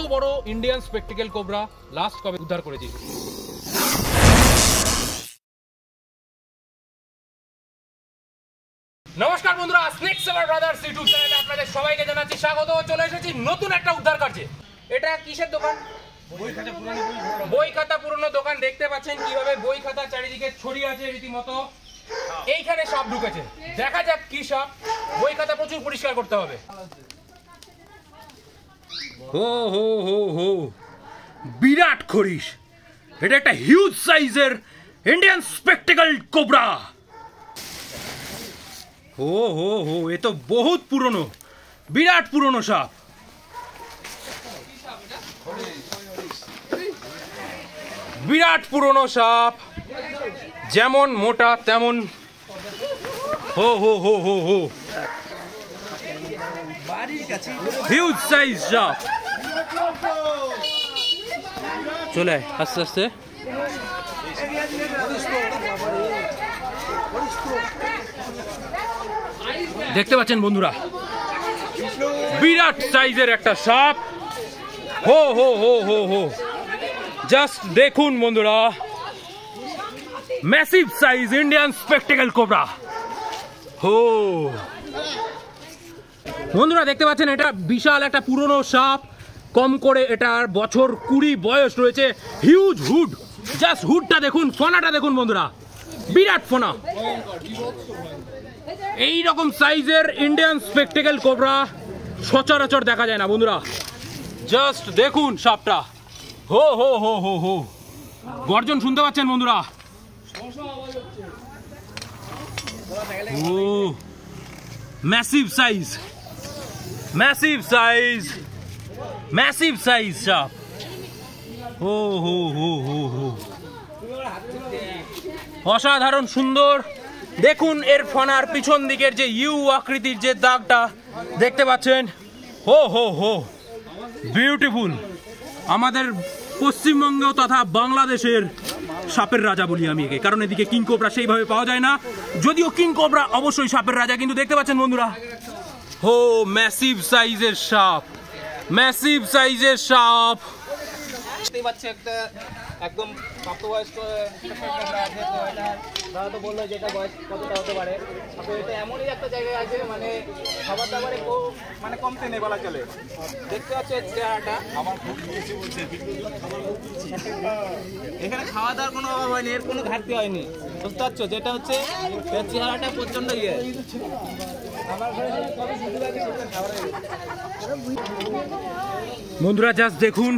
এত বড় Indian spectacled cobra last কবে উদ্ধার করেছি নমস্কার বন্ধুরা স্নেক এভার ব্রাদার্স ইউটিউব চ্যানেলে আপনাদের সবাইকে জানাচ্ছি স্বাগত চলে এসেছি নতুন একটা উদ্ধার কার্যে এটা কিসের দোকান বই খাতা পুরনো দোকান দেখতে পাচ্ছেন কিভাবে বই খাতা চারিদিকে ছড়িয়ে আছে রীতিমতো এইখানে সব ঢুকেছে দেখা যাক কি সব বই খাতা প্রচুর পরিষ্কার করতে হবে হো হো হো হো বিরাট খরিশ এটা একটা হিউজ সাইজের ইন্ডিয়ান স্পেকটিক্যাল কোবরা হো হো হো এ তো বহুত পুরনো বিরাট পুরনো সাপ বিরাট পুরনো সাপ যেমন মোটা তেমন হো হো হো হো হো হিউজ সাইজ জাপ চলে আস্তে আস্তে দেখতে পাচ্ছেন বন্ধুরা বিরাট সাইজের একটা সাপ হো হো হো হো হো জাস্ট দেখুন বন্ধুরা massive size Indian spectacled cobra হো বন্ধুরা দেখতে পাচ্ছেন এটা বিশাল একটা পুরনো সাপ কম করে এটার বছর কুড়ি বয়স রয়েছে হিউজ হুড জাস্ট হুডটা দেখুন ফোনাটা দেখুন বন্ধুরা বিরাট ফোনা এই রকম সাইজের ইন্ডিয়ান স্পেকটেকেল কোবরা সচরাচর দেখা যায় না বন্ধুরা জাস্ট দেখুন সাপটা হো হো হো হো হো গর্জন শুনতে পাচ্ছেন বন্ধুরা ও massive size Massive size. Massive size shark. Oh, oh, oh, oh, oh. অসাধারণ সুন্দর দেখুন এর ফনার পিছন দিকের যে ইউ আকৃতির যে দাগটা দেখতে পাচ্ছেন হো হো হো বিউটিফুল আমাদের পশ্চিমবঙ্গ তথা বাংলাদেশের সাপের রাজা বলি আমি একে কারণ এদিকে কিং সেইভাবে পাওয়া যায় না যদিও কিং অবশ্যই সাপের রাজা কিন্তু দেখতে পাচ্ছেন বন্ধুরা হো ম্যাসিভ সাইজের সাপ ম্যাসিভ সাইজের সাপ দেখতেই পাচ্ছি একটা একদম প্রাপ্তবয়স্ক তো বললো বয়স কতটা হতে পারে তো এটা এমনই একটা আছে মানে খাবার মানে বলা চলে দেখতে পাচ্ছ চেহারাটা এখানে খাওয়া দাওয়ার কোনো অভাব হয়নি এর কোনো ঘাটতি হয়নি বুঝতে পারছো যেটা হচ্ছে চেহারাটা প্রচন্ড ইয়ে বন্ধুরা জাস্ট দেখুন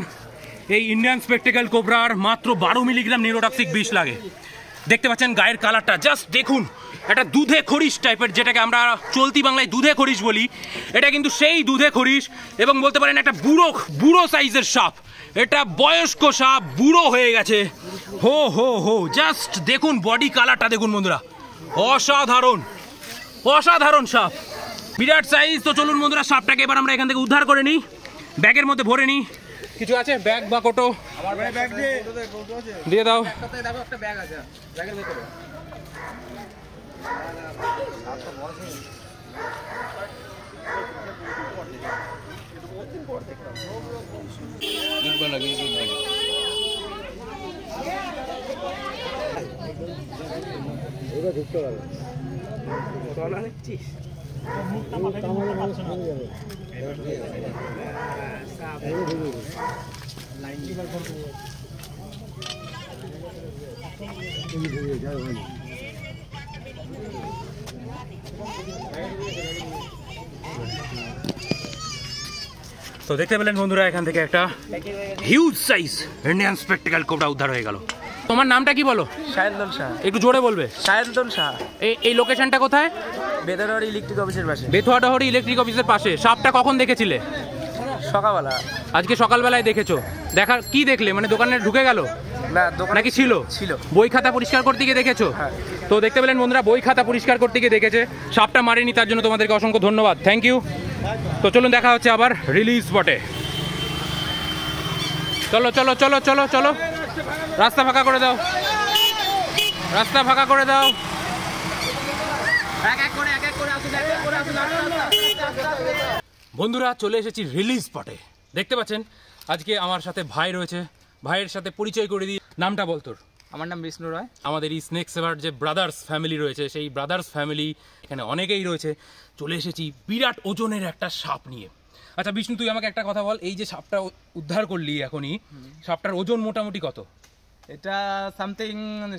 এই ইন্ডিয়ান স্পেকটিক্যাল কোবরার মাত্র বারো মিলিগ্রাম নিউরোটক্সিক বিষ লাগে দেখতে পাচ্ছেন গায়ের কালারটা জাস্ট দেখুন এটা দুধে খরিস টাইপের যেটাকে আমরা চলতি বাংলায় দুধে খরিস বলি এটা কিন্তু সেই দুধে খরিস এবং বলতে পারেন একটা বুড়ো বুড়ো সাইজের সাপ এটা বয়স্ক সাপ বুড়ো হয়ে গেছে হো হো হো জাস্ট দেখুন বডি কালারটা দেখুন বন্ধুরা অসাধারণ অসাধারণ সাপ বিরাট সাইজ তো চলুন বন্ধুরা সাপটাকে এবার আমরা এখান থেকে উদ্ধার করে নিই ব্যাগের মধ্যে ভরে নিই কিছু আছে ব্যাগ বা কোটো দিয়ে দাও তো দেখতে পেলেন বন্ধুরা এখান থেকে একটা হিউজ সাইজ ইন্ডিয়ান স্পেকটিক্যাল কোপটা উদ্ধার হয়ে গেল তোমার নামটা কি বলো সায়ন্তন শাহ একটু জোরে বলবে সায়ন্তন শাহ এই লোকেশনটা কোথায় বেতোয়াডাহরি ইলেকট্রিক অফিসের পাশে বেতোয়াডাহরি ইলেকট্রিক অফিসের পাশে সাপটা কখন দেখেছিলে সকালবেলা আজকে সকালবেলায় দেখেছো দেখার কি দেখলে মানে দোকানে ঢুকে গেল না নাকি ছিল ছিল বই খাতা পরিষ্কার করতে গিয়ে দেখেছো হ্যাঁ। তো দেখতে পেলেন বন্ধুরা বই খাতা পরিষ্কার করতে গিয়ে দেখেছে সাপটা মারেনি তার জন্য তোমাদেরকে অসংখ্য ধন্যবাদ থ্যাংক ইউ তো চলুন দেখা হচ্ছে আবার রিলিজ স্পটে চলো চলো চলো চলো চলো রাস্তা ফাঁকা করে দাও রাস্তা ফাঁকা করে দাও বন্ধুরা চলে এসেছি রিলিজ স্পটে দেখতে পাচ্ছেন আজকে আমার সাথে ভাই রয়েছে ভাইয়ের সাথে পরিচয় করে দিই নামটা বল তোর আমার নাম বিষ্ণু রায় আমাদের এই স্নেক সেভার যে ব্রাদার্স ফ্যামিলি রয়েছে সেই ব্রাদার্স ফ্যামিলি এখানে অনেকেই রয়েছে চলে এসেছি বিরাট ওজনের একটা সাপ নিয়ে আচ্ছা বিষ্ণু তুই আমাকে একটা কথা বল এই যে সাপটা উদ্ধার করলি এখনই সাপটার ওজন মোটামুটি কত এটা সামথিং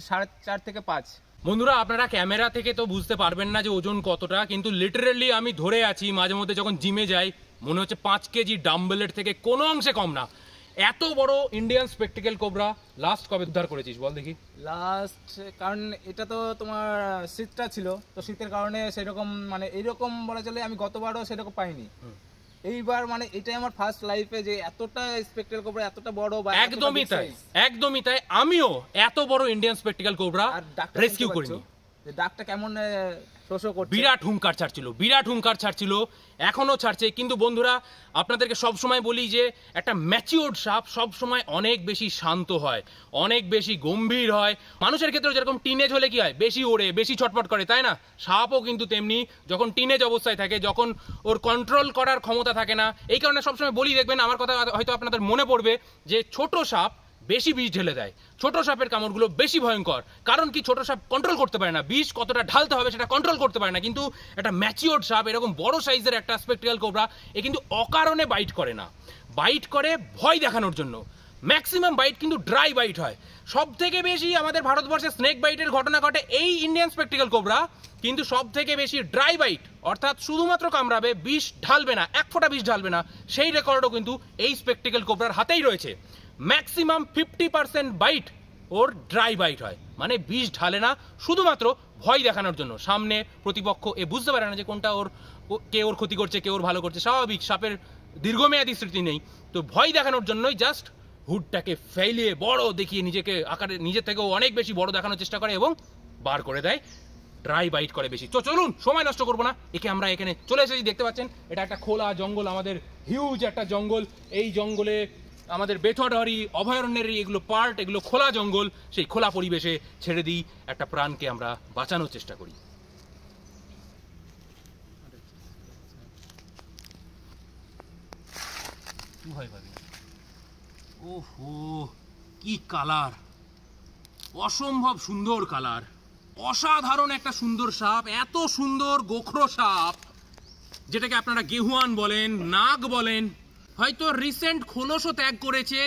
সাড়ে চার থেকে পাঁচ বন্ধুরা আপনারা ক্যামেরা থেকে তো বুঝতে পারবেন না যে ওজন কতটা কিন্তু লিটারেলি আমি ধরে আছি মাঝে মধ্যে যখন জিমে যাই মনে হচ্ছে পাঁচ কেজি ডাম্বেলের থেকে কোনো অংশে কম না এত বড় ইন্ডিয়ান স্পেকটিক্যাল কোবরা লাস্ট কবে উদ্ধার করেছিস বল দেখি লাস্ট কারণ এটা তো তোমার শীতটা ছিল তো শীতের কারণে সেরকম মানে এরকম বলা চলে আমি গতবারও সেরকম পাইনি এইবার মানে এটাই আমার ফার্স্ট লাইফে যে এতটা স্পেকটেল কোবরা এতটা বড় বা একদমই তাই একদমই তাই আমিও এত বড় ইন্ডিয়ান স্পেকটেল কোবরা রেস্কিউ করিনি ডাকটা কেমন বিরাট হুঙ্কার ছাড়ছিল বিরাট হুঙ্কার ছাড়ছিল এখনও ছাড়ছে কিন্তু বন্ধুরা আপনাদেরকে সবসময় বলি যে একটা ম্যাচিওর্ড সাপ সবসময় অনেক বেশি শান্ত হয় অনেক বেশি গম্ভীর হয় মানুষের ক্ষেত্রে যেরকম টিনেজ হলে কি হয় বেশি ওড়ে বেশি ছটপট করে তাই না সাপও কিন্তু তেমনি যখন টিনেজ অবস্থায় থাকে যখন ওর কন্ট্রোল করার ক্ষমতা থাকে না এই কারণে সবসময় বলি দেখবেন আমার কথা হয়তো আপনাদের মনে পড়বে যে ছোট সাপ বেশি বিষ ঢেলে দেয় ছোট সাপের কামড়গুলো বেশি ভয়ঙ্কর কারণ কি ছোট সাপ কন্ট্রোল করতে পারে না বিষ কতটা ঢালতে হবে সেটা কন্ট্রোল করতে পারে না কিন্তু একটা ম্যাচিওর সাপ এরকম বড় সাইজের একটা স্পেকট্রিয়াল কোবরা এ কিন্তু অকারণে বাইট করে না বাইট করে ভয় দেখানোর জন্য ম্যাক্সিমাম বাইট কিন্তু ড্রাই বাইট হয় সব থেকে বেশি আমাদের ভারতবর্ষে স্নেক বাইটের ঘটনা ঘটে এই ইন্ডিয়ান স্পেকটিক্যাল কোবরা কিন্তু সব থেকে বেশি ড্রাই বাইট অর্থাৎ শুধুমাত্র কামড়াবে বিষ ঢালবে না এক ফোঁটা বিষ ঢালবে না সেই রেকর্ডও কিন্তু এই স্পেকটিক্যাল কোবরার হাতেই রয়েছে ম্যাক্সিমাম ফিফটি পার্সেন্ট বাইট ওর ড্রাই বাইট হয় মানে বিষ ঢালে না শুধুমাত্র ভয় দেখানোর জন্য সামনে প্রতিপক্ষ এ বুঝতে পারে না যে কোনটা ওর কে ওর ক্ষতি করছে কে ওর ভালো করছে স্বাভাবিক সাপের দীর্ঘমেয়াদী স্মৃতি নেই তো ভয় দেখানোর জন্যই জাস্ট হুডটাকে ফেলিয়ে বড় দেখিয়ে নিজেকে আকারে নিজের থেকেও অনেক বেশি বড় দেখানোর চেষ্টা করে এবং বার করে দেয় ড্রাই বাইট করে বেশি তো চলুন সময় নষ্ট করবো না একে আমরা এখানে চলে এসেছি দেখতে পাচ্ছেন এটা একটা খোলা জঙ্গল আমাদের হিউজ একটা জঙ্গল এই জঙ্গলে আমাদের বেথডহরি অভয়ারণ্যের এগুলো পার্ট এগুলো খোলা জঙ্গল সেই খোলা পরিবেশে ছেড়ে দিই একটা প্রাণকে আমরা বাঁচানোর চেষ্টা করি হয় ওহো কি কালার অসম্ভব সুন্দর কালার অসাধারণ একটা সুন্দর সাপ এত সুন্দর গোখরো সাপ যেটাকে আপনারা গেহুয়ান বলেন নাগ বলেন হয়তো রিসেন্ট খোলসও ত্যাগ করেছে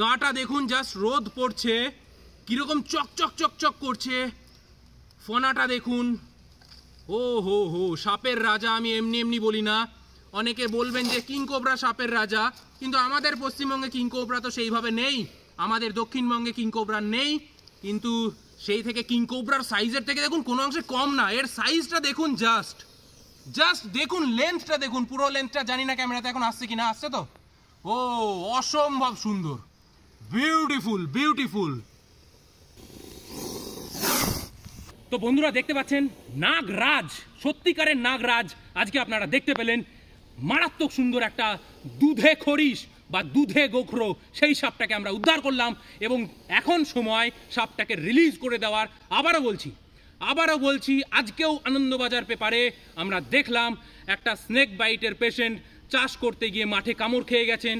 গাটা দেখুন জাস্ট রোদ পড়ছে কীরকম চকচক চকচক করছে ফোনাটা দেখুন ও হো হো সাপের রাজা আমি এমনি এমনি বলি না অনেকে বলবেন যে কিংকোবরা সাপের রাজা কিন্তু আমাদের পশ্চিমবঙ্গে কিংকোবরা তো সেইভাবে নেই আমাদের দক্ষিণবঙ্গে কিংকোবরা নেই কিন্তু সেই থেকে কিংকোবরার সাইজের থেকে দেখুন কোনো অংশে কম না এর সাইজটা দেখুন জাস্ট জাস্ট দেখুন লেন্থটা দেখুন পুরো লেন্থটা জানি না ক্যামেরাতে এখন আসছে কি না আসছে তো ও অসম্ভব সুন্দর বিউটিফুল বিউটিফুল তো বন্ধুরা দেখতে পাচ্ছেন নাগরাজ সত্যিকারের নাগরাজ আজকে আপনারা দেখতে পেলেন মারাত্মক সুন্দর একটা দুধে খরিশ বা দুধে গোখরো সেই সাপটাকে আমরা উদ্ধার করলাম এবং এখন সময় সাপটাকে রিলিজ করে দেওয়ার আবারও বলছি আবারও বলছি আজকেও আনন্দবাজার পেপারে আমরা দেখলাম একটা স্নেক বাইটের পেশেন্ট চাষ করতে গিয়ে মাঠে কামড় খেয়ে গেছেন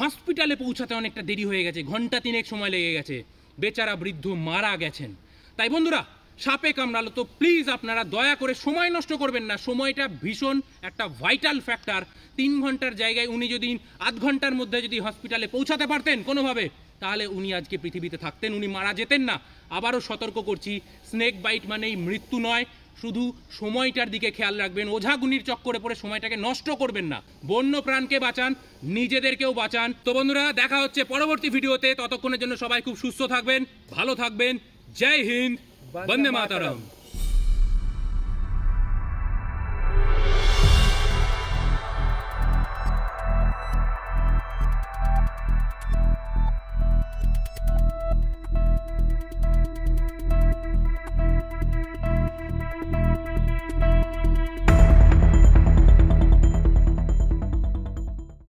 হসপিটালে পৌঁছাতে অনেকটা দেরি হয়ে গেছে ঘন্টা তিনেক সময় লেগে গেছে বেচারা বৃদ্ধ মারা গেছেন তাই বন্ধুরা সাপে কামড়ালো তো প্লিজ আপনারা দয়া করে সময় নষ্ট করবেন না সময়টা ভীষণ একটা ভাইটাল ফ্যাক্টর তিন ঘন্টার জায়গায় উনি যদি আধ ঘন্টার মধ্যে যদি হসপিটালে পৌঁছাতে পারতেন কোনোভাবে তাহলে উনি আজকে পৃথিবীতে থাকতেন উনি মারা যেতেন না আবারও সতর্ক করছি স্নেক বাইট মানেই মৃত্যু নয় শুধু সময়টার দিকে খেয়াল রাখবেন ওঝাগুনির চক্করে পড়ে সময়টাকে নষ্ট করবেন না বন্য প্রাণকে বাঁচান নিজেদেরকেও বাঁচান তো বন্ধুরা দেখা হচ্ছে পরবর্তী ভিডিওতে ততক্ষণের জন্য সবাই খুব সুস্থ থাকবেন ভালো থাকবেন জয় হিন্দ वन्दे मातरम